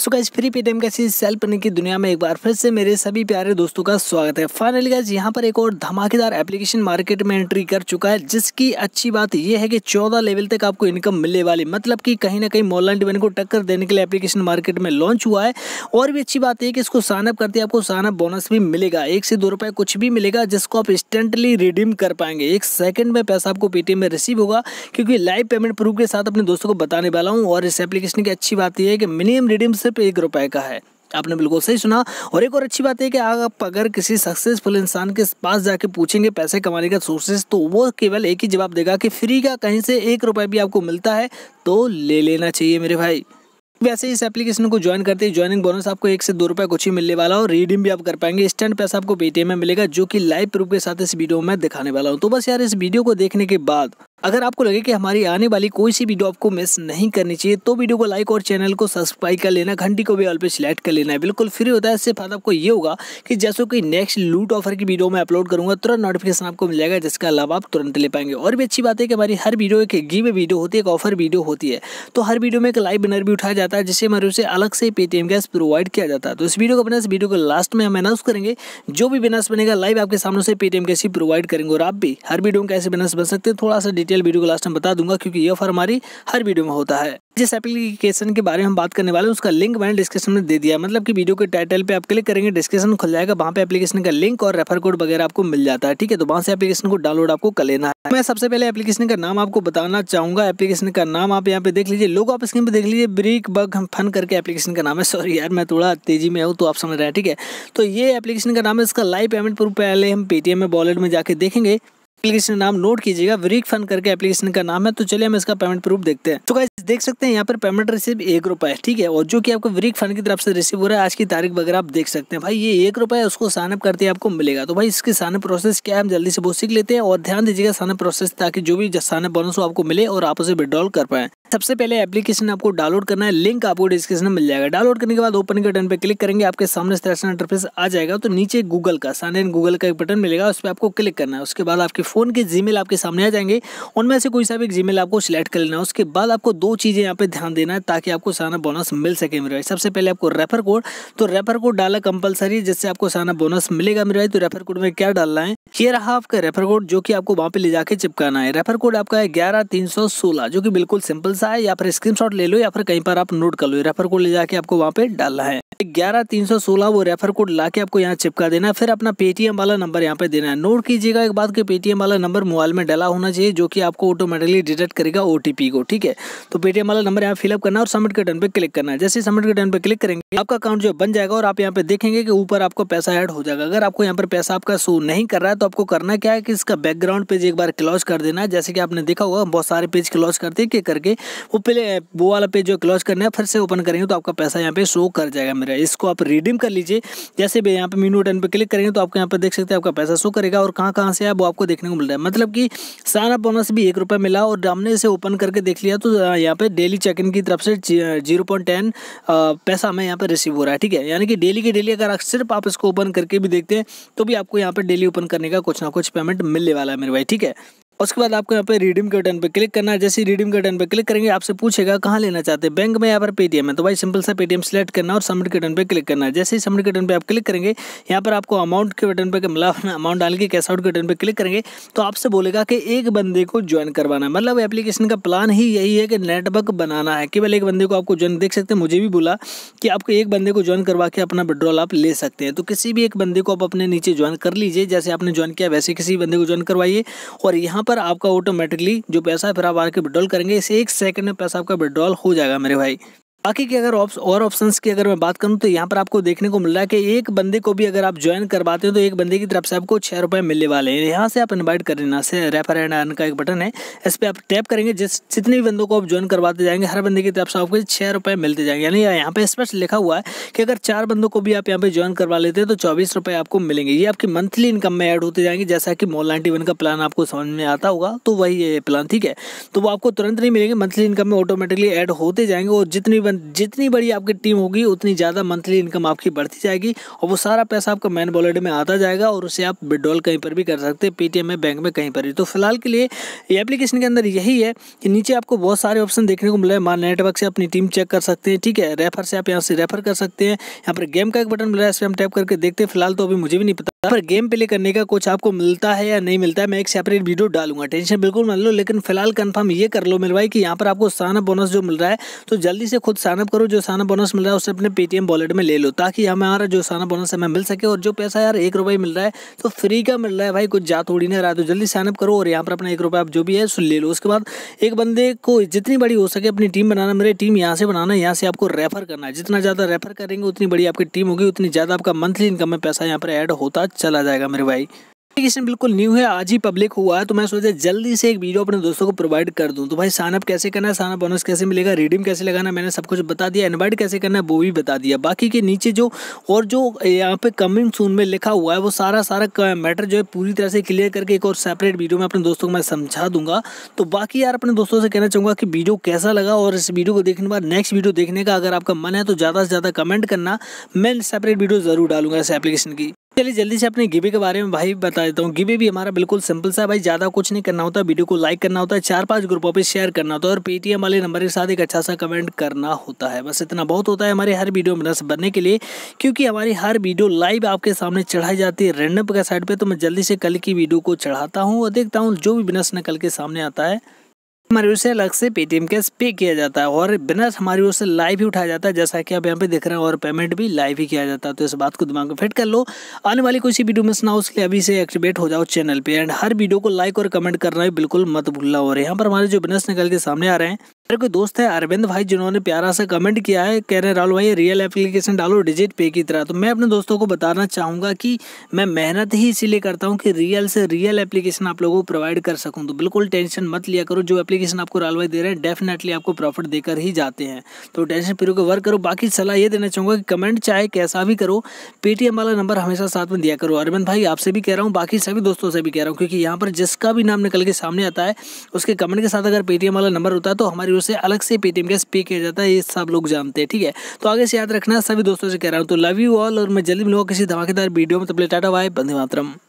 सो guys free Paytm कैसी सेल पने की दुनिया में एक बार फिर से मेरे सभी प्यारे दोस्तों का स्वागत है फाइनली गाइज यहाँ पर एक और धमाकेदार एप्लीकेशन मार्केट में एंट्री कर चुका है जिसकी अच्छी बात यह है कि 14 लेवल तक आपको इनकम मिलने वाली मतलब कि कहीं ना कहीं मॉलन डिवेन को टक्कर देने के लिए एप्लीकेशन मार्केट में लॉन्च हुआ है और भी अच्छी बात यह कि इसको साइनअप करते आपको साइनअप बोनस भी मिलेगा एक से दो रुपये कुछ भी मिलेगा जिसको आप इंस्टेंटली रिडीम कर पाएंगे एक सेकेंड में पैसा आपको पेटीएम में रिसीव होगा क्योंकि लाइव पेमेंट प्रूफ के साथ अपने दोस्तों को बताने वाला हूँ और इस एप्लीकेशन की अच्छी बात यह है कि मिनिमम रिडीम से सिर्फ एक रुपए का है आपने बिल्कुल सही सुना और एक और अच्छी बात है कि आप अगर किसी सक्सेसफुल इंसान के पास जाके पूछेंगे पैसे कमाने का सोर्सेज तो वो केवल एक ही जवाब देगा कि फ्री का कहीं से एक रुपये भी आपको मिलता है तो ले लेना चाहिए मेरे भाई वैसे ही इस एप्लीकेशन को ज्वाइन करते ही ज्वाइनिंग बोनस आपको एक से दो रुपये कुछ ही मिलने वाला और रीडिंग भी आप कर पाएंगे इंस्टेंट पैसा आपको पेटीएम में मिलेगा जो कि लाइव प्रूफ के साथ इस वीडियो में दिखाने वाला हूँ तो बस यार इस वीडियो को देखने के बाद अगर आपको लगे कि हमारी आने वाली कोई सी वीडियो आपको मिस नहीं करनी चाहिए तो वीडियो को लाइक और चैनल को सब्सक्राइब कर लेना घंटी को भी ऑल पे सिलेक्ट कर लेना है बिल्कुल फ्री होता है इससे फायदा आपको ये होगा कि जैसे कोई नेक्स्ट लूट ऑफर की वीडियो मैं अपलोड करूँगा तुरंत नोटिफिकेशन आपको मिल जाएगा जिसका लाभ आप तुरंत ले पाएंगे और भी अच्छी बात है कि हमारी हर वीडियो एक गिव वीडियो होती है एक ऑफर वीडियो होती है तो हर वीडियो में एक लाइव बिनर भी उठाया जाता है जिससे हमारे उसे अलग से पेटीएम कैश प्रोवाइड किया जाता है तो इस वीडियो को इस वीडियो को लास्ट में हम अनाउंस करेंगे जो भी बिनर्स बनेगा लाइव आपके सामने से पेटीएम गैस ही प्रोवाइड करेंगे और आप भी हर वीडियो में कैसे बिनर्स बन सकते हैं थोड़ा सा डिटेल वीडियो को लास्ट में बता दूंगा क्योंकि ये ऑफर हमारी हर वीडियो में होता है जिस एप्लीकेशन के बारे में हम बात करने वाले हैं उसका लिंक मैंने डिस्क्रिप्शन में दे दिया मतलब कि वीडियो के टाइटल पे आप क्लिक करेंगे डिस्क्रिप्शन खुल जाएगा वहाँ पे एप्लीकेशन का लिंक और रेफर कोड वगैरह आपको मिल जाता है ठीक है तो वहाँ से एप्लीकेशन को डाउनलोड आपको कर लेना है मैं सबसे पहले एप्लीकेशन का नाम आपको बताना चाहूंगा एप्लीकेशन का नाम आप यहाँ पे देख लीजिए लोग आप स्क्रीन पे देख लीजिए ब्रिक बग फन करके एप्लीकेशन का नाम है सॉरी यार मैं थोड़ा तेजी में हूँ तो आप समझ रहे हैं ठीक है तो ये एप्लीकेशन का नाम है इसका लाइव पेमेंट प्रूफ पहले हम पेटीएम में वॉलेट में जाके देखेंगे एप्लीकेशन नाम नोट कीजिएगा वरीक फन करके एप्लीकेशन का नाम है तो चलिए हम इसका पेमेंट प्रूफ देखते हैं तो गाइस देख सकते हैं यहाँ पर पेमेंट रिसीव एक रुपये ठीक है और जो कि आपको वरीक फंड की तरफ से रिसीव हो रहा है आज की तारीख वगैरह आप देख सकते हैं भाई ये एक रुपये उसको साइनअप करते ही आपको मिलेगा तो भाई इसकी साइनअप प्रोसेस क्या है हम जल्दी से वो सीख लेते हैं और ध्यान दीजिएगा साइनअप प्रोसेस ताकि जो भी साइनअप बोनस हो आपको मिले और आप उसे विड्रॉल कर पाए सबसे पहले एप्लीकेशन आपको डाउनलोड करना है लिंक आपको डिस्क्रिप्शन में मिल जाएगा डाउनलोड करने के बाद ओपन के बटन पर क्लिक करेंगे आपके सामने इस तरह से इंटरफेस आ जाएगा तो नीचे गूगल का सन एंड गूगल का एक बटन मिलेगा उस पर आपको क्लिक करना है उसके बाद आपके फ़ोन के जी आपके सामने आ जाएंगे उनमें से कोई सा भी जी आपको सिलेक्ट कर लेना है उसके बाद आपको दो चीज़ें यहाँ पर ध्यान देना है ताकि आपको सारा बोनस मिल सके मेरे सबसे पहले आपको रेफर कोड तो रेफर कोड डाला कंपलसरी जिससे आपको सारा बोनस मिलेगा मेरे तो रेफर कोड में क्या डालना है ये रहा आपका रेफर कोड जो कि आपको वहाँ पर ले जाकर चिपकाना है रेफर कोड आपका है ग्यारह तीन सौ सोलह जो कि बिल्कुल सिंपल सा है या फिर स्क्रीनशॉट ले लो या फिर कहीं पर आप नोट कर लो रेफर कोड ले जाके आपको वहाँ पे डालना है ग्यारह तीन सौ सोलह वो रेफर कोड ला के आपको यहाँ चिपका देना है फिर अपना पेटीएम वाला नंबर यहाँ पे देना है नोट कीजिएगा एक बात कि पेटीएम वाला नंबर मोबाइल में डाला होना चाहिए जो कि आपको ऑटोमेटिकली डिटेक्ट करेगा ओटीपी को ठीक है तो पेटीएम वाला नंबर यहाँ फिलअप करना और सबमिट के टन पे क्लिक करना है जैसे सबमिट के टन पे क्लिक करेंगे आपका अकाउंट जो बन जाएगा और आप यहाँ पे देखेंगे कि ऊपर आपको पैसा ऐड हो जाएगा अगर आपको यहाँ पर पैसा आपका शो नहीं कर रहा है तो आपको करना क्या है कि इसका बैकग्राउंड पेज एक बार क्लोज कर देना है जैसे कि आपने देखा होगा बहुत सारे पेज क्लोज करते हैं करके वो पहले वो वाला पेज जो क्लोज करना है फिर से ओपन करेंगे तो आपका पैसा यहाँ पे शो कर जाएगा मेरा इसको आप रिडीम कर लीजिए जैसे भी यहाँ पे मीनू बटन पे क्लिक करेंगे तो आपको यहाँ पे देख सकते हैं आपका पैसा शो करेगा और कहाँ कहाँ से है वो आपको देखने को मिल रहा है मतलब कि सारा बोनस भी एक रुपये मिला और हमने इसे ओपन करके देख लिया तो यहाँ पे डेली चेक इन की तरफ से जीरो पॉइंट टेन पैसा हमें यहाँ पे रिसीव हो रहा है ठीक है यानी कि डेली की डेली अगर सिर्फ आप इसको ओपन करके भी देखते हैं तो भी आपको यहाँ पे डेली ओपन करने का कुछ ना कुछ पेमेंट मिलने वाला है मेरे भाई ठीक है उसके बाद आपको यहाँ पे रिडीम के बटन पे क्लिक करना है जैसे रिडीम के बटन पे क्लिक करेंगे आपसे पूछेगा कहाँ लेना चाहते हैं बैंक में यहाँ पर पेटीएम है तो भाई सिंपल सा पेटीएम सेलेक्ट करना और सबमिट के बटन पे क्लिक करना है जैसे ही सबमिट के बटन पे आप क्लिक करेंगे यहाँ पर आपको अमाउंट के बटन पर मतलब अमाउंट डाल के कैश आउट के बटन पर क्लिक करेंगे तो आपसे बोलेगा कि एक बंदे को ज्वाइन करवाना है मतलब एप्लीकेशन का प्लान ही यही है कि नेटवर्क बनाना है केवल एक बंदे को आपको ज्वाइन देख सकते हैं मुझे भी बोला कि आपको एक बंदे को ज्वाइन करवा के अपना विड्रॉल आप ले सकते हैं तो किसी भी एक बंदे को आप अपने नीचे ज्वाइन कर लीजिए जैसे आपने ज्वाइन किया वैसे किसी बंदे को ज्वाइन करवाइए और यहाँ पर आपका ऑटोमेटिकली जो पैसा है फिर आप आके विड्रॉल करेंगे इसे एक सेकंड में पैसा आपका विड्रॉल हो जाएगा मेरे भाई बाकी की अगर और ऑप्शंस की अगर मैं बात करूं तो यहां पर आपको देखने को मिल रहा है कि एक बंदे को भी अगर आप ज्वाइन करवाते हो तो एक बंदे की तरफ से आपको छः रुपये मिलने वाले हैं यहां से आप इन्वाइट कर लेना से रेफर एंड अर्न का एक बटन है इस पर आप टैप करेंगे जिस जितने भी बंदों को आप ज्वाइन करवाते जाएंगे हर बंदे की तरफ से आपको छः रुपये मिलते जाएंगे यानी यहाँ पर स्पष्ट लिखा हुआ है कि अगर चार बंदों को भी आप यहाँ पर ज्वाइन करवा लेते हैं तो चौबीस आपको मिलेंगे ये आपकी मंथली इनकम में ऐड होते जाएंगे जैसा कि मोल नाइन्टी का प्लान आपको समझ में आता होगा तो वही ये प्लान ठीक है तो वो आपको तुरंत नहीं मिलेंगे मंथली इनकम में ऑटोमेटिकली एड होते जाएंगे और जितने भी जितनी बड़ी आपकी टीम होगी उतनी ज़्यादा मंथली इनकम आपकी बढ़ती जाएगी और वो सारा पैसा आपका मैन वॉलेट में आता जाएगा और उसे आप विड्रॉल कहीं पर भी कर सकते हैं पेटीएम में बैंक में कहीं पर भी तो फिलहाल के लिए ये एप्लीकेशन के अंदर यही है कि नीचे आपको बहुत सारे ऑप्शन देखने को मिले मान नेटवर्क से अपनी टीम चेक कर सकते हैं ठीक है रेफर से आप यहाँ से रेफर कर सकते हैं यहाँ पर गेम का एक बटन मिला है इस पर हम टैप करके देखते हैं फिलहाल तो अभी मुझे भी नहीं पता पर गेम प्ले करने का कुछ आपको मिलता है या नहीं मिलता है मैं एक सेपरेट वीडियो डालूंगा टेंशन बिल्कुल मान लो लेकिन फिलहाल कंफर्म ये कर लो मेरे भाई कि यहाँ पर आपको साना बोनस जो मिल रहा है तो जल्दी से खुद साइनअप करो जो साना बोनस मिल रहा है उसे अपने पेटीएम वॉलेट में ले लो ताकि हमारा जो साना बोनस हमें मिल सके और जो पैसा यार एक रुपये मिल रहा है तो फ्री का मिल रहा है भाई कुछ जा थोड़ी नहीं रहा तो जल्दी साइनअप करो और यहाँ पर अपना एक रुपये आप जो भी है उसे ले लो उसके बाद एक बंदे को जितनी बड़ी हो सके अपनी टीम बनाना मेरी टीम यहाँ से बनाना है यहाँ से आपको रेफर करना है जितना ज़्यादा रेफर करेंगे उतनी बड़ी आपकी टीम होगी उतनी ज़्यादा आपका मंथली इनकम में पैसा यहाँ पर ऐड होता चला जाएगा मेरे भाई एप्लीकेशन बिल्कुल न्यू है आज ही पब्लिक हुआ है तो मैं सोचा जल्दी से एक वीडियो अपने दोस्तों को प्रोवाइड कर दूं तो भाई साइनअप कैसे करना है साइनअप बोनस कैसे मिलेगा रिडीम कैसे लगाना मैंने सब कुछ बता दिया इन्वाइट कैसे करना है वो भी बता दिया बाकी के नीचे जो और जो यहाँ पे कमिंग सून में लिखा हुआ है वो सारा सारा मैटर जो है पूरी तरह से क्लियर करके एक और सेपरेट वीडियो में अपने दोस्तों को मैं समझा दूंगा तो बाकी यार अपने दोस्तों से कहना चाहूँगा कि वीडियो कैसा लगा और इस वीडियो को देखने के बाद नेक्स्ट वीडियो देखने का अगर आपका मन है तो ज़्यादा से ज़्यादा कमेंट करना मैं सेपरेट वीडियो ज़रूर डालूंगा इस एप्लीकेशन की चलिए जल्दी से अपने गिबे के बारे में भाई बता देता हूँ गिबे भी हमारा बिल्कुल सिंपल सा है भाई ज़्यादा कुछ नहीं करना होता वीडियो को लाइक करना होता है चार पाँच ग्रुपों पर शेयर करना होता है और पेटीएम वाले नंबर के साथ एक अच्छा सा कमेंट करना होता है बस इतना बहुत होता है हमारे हर वीडियो में रस बनने के लिए क्योंकि हमारी हर वीडियो लाइव आपके सामने चढ़ाई जाती है रेंडम का साइड पर तो मैं जल्दी से कल की वीडियो को चढ़ाता हूँ और देखता हूँ जो भी बिनस न कल के सामने आता है हमारे उसे अलग से पेटीएम कैश पे किया जाता है और बिना हमारी ओर से लाइव ही उठाया जाता है जैसा कि आप यहाँ पे देख रहे हैं और पेमेंट भी लाइव ही किया जाता है तो इस बात को दिमाग में फिट कर लो आने वाली कोई सी वीडियो मिस ना हो उसके लिए अभी से एक्टिवेट हो जाओ चैनल पे एंड हर वीडियो को लाइक और कमेंट करना भी बिल्कुल मत भूलना और यहाँ पर हमारे जो बिजनेस निकल के सामने आ रहे हैं मेरे कोई दोस्त है अरविंद भाई जिन्होंने प्यारा सा कमेंट किया है कह रहे राहुल भाई रियल एप्लीकेशन डालो डिजिट पे की तरह तो मैं अपने दोस्तों को बताना चाहूँगा कि मैं मेहनत ही इसीलिए करता हूँ कि रियल से रियल एप्लीकेशन आप लोगों को प्रोवाइड कर सकूँ तो बिल्कुल टेंशन मत लिया करो जो एप्लीकेशन आपको राहुल भाई दे रहे हैं डेफिनेटली आपको प्रॉफिट देकर ही जाते हैं तो टेंशन फिर को वर्क करो बाकी सलाह ये देना चाहूँगा कि कमेंट चाहे कैसा भी करो पेटीएम वाला नंबर हमेशा साथ में दिया करो अरविंद भाई आपसे भी कह रहा हूँ बाकी सभी दोस्तों से भी कह रहा हूँ क्योंकि यहाँ पर जिसका भी नाम निकल के सामने आता है उसके कमेंट के साथ अगर पेटीएम वाला नंबर होता है तो हमारी वीडियो से अलग से पेटीएम कैश पे किया जाता है ये सब लोग जानते हैं ठीक है तो आगे से याद रखना सभी दोस्तों से कह रहा हूँ तो लव यू ऑल और मैं जल्दी मिलूंगा किसी धमाकेदार वीडियो में तब ले टाटा बाय बंदे मातरम